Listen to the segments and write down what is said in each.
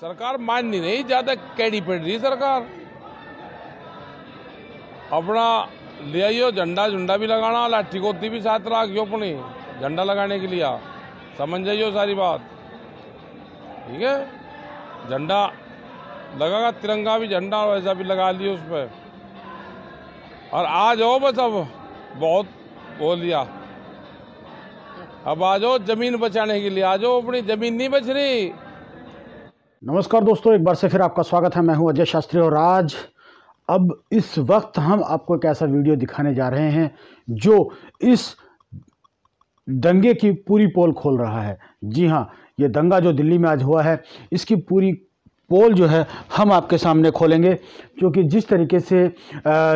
सरकार माननी नहीं ज्यादा कैडी पड़ रही सरकार अपना ले आइयो झंडा झुंडा भी लगाना लाठी गोती भी साथ यो अपनी झंडा लगाने के लिए समझ जाइयो सारी बात ठीक है झंडा लगागा तिरंगा भी झंडा वैसा भी लगा लियो उस पर और आ जाओ बस अब बहुत बोल लिया अब आ जाओ जमीन बचाने के लिए आ जाओ अपनी जमीन नहीं बच रही नमस्कार दोस्तों एक बार से फिर आपका स्वागत है मैं हूं अजय शास्त्री और आज अब इस वक्त हम आपको एक ऐसा वीडियो दिखाने जा रहे हैं जो इस दंगे की पूरी पोल खोल रहा है जी हाँ ये दंगा जो दिल्ली में आज हुआ है इसकी पूरी पोल जो है हम आपके सामने खोलेंगे क्योंकि जिस तरीके से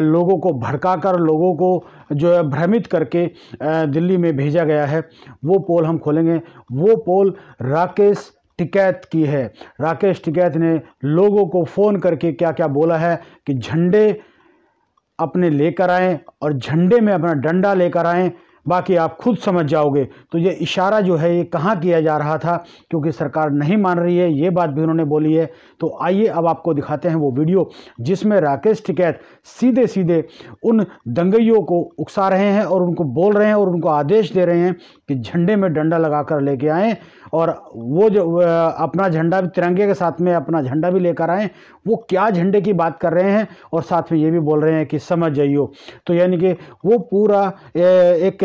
लोगों को भड़का कर लोगों को जो है भ्रमित करके दिल्ली में भेजा गया है वो पोल हम खोलेंगे वो पोल राकेश टिकैत की है राकेश टिकैत ने लोगों को फ़ोन करके क्या क्या बोला है कि झंडे अपने लेकर आएँ और झंडे में अपना डंडा लेकर आएँ बाकी आप खुद समझ जाओगे तो ये इशारा जो है ये कहाँ किया जा रहा था क्योंकि सरकार नहीं मान रही है ये बात भी उन्होंने बोली है तो आइए अब आपको दिखाते हैं वो वीडियो जिसमें राकेश टिकैत सीधे सीधे उन दंगइयों को उकसा रहे हैं और उनको बोल रहे हैं और उनको आदेश दे रहे हैं कि झंडे में डंडा लगा कर लेके आएँ और वो जो अपना झंडा भी तिरंगे के साथ में अपना झंडा भी लेकर आएँ वो क्या झंडे की बात कर रहे हैं और साथ में ये भी बोल रहे हैं कि समझ जाइयो तो यानी कि वो पूरा एक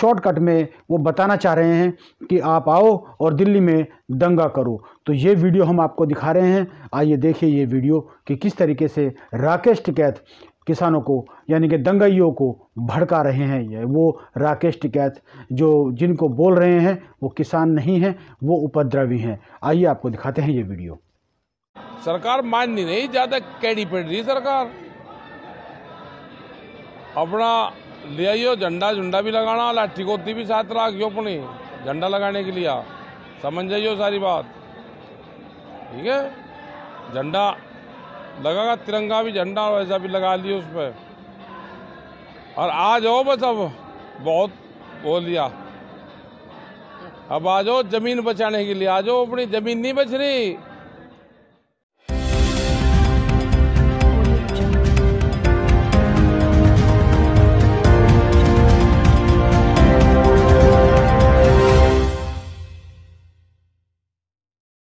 शॉर्टकट में वो बताना चाह रहे हैं कि आप आओ और दिल्ली में दंगा करो तो ये वीडियो हम आपको दिखा रहे हैं आइए देखिए ये वीडियो कि किस तरीके से राकेश टिकैत किसानों को यानी कि दंगाइयों को भड़का रहे हैं ये वो राकेश टिकैत जो जिनको बोल रहे हैं वो किसान नहीं हैं वो उपद्रवी हैं आइए आपको दिखाते हैं ये वीडियो सरकार माननी नहीं ज़्यादा कैडी पड़ रही सरकार अपना ले आइयो झंडा झुंडा भी लगाना लाठी गोती भी साथ रखियो अपनी झंडा लगाने के लिए समझ जाइयो सारी बात ठीक है झंडा लगागा तिरंगा भी झंडा वैसा भी लगा लियो उस पर और आ जाओ बस अब बहुत बोल लिया अब आ जाओ जमीन बचाने के लिए आ जाओ अपनी जमीन नहीं बच रही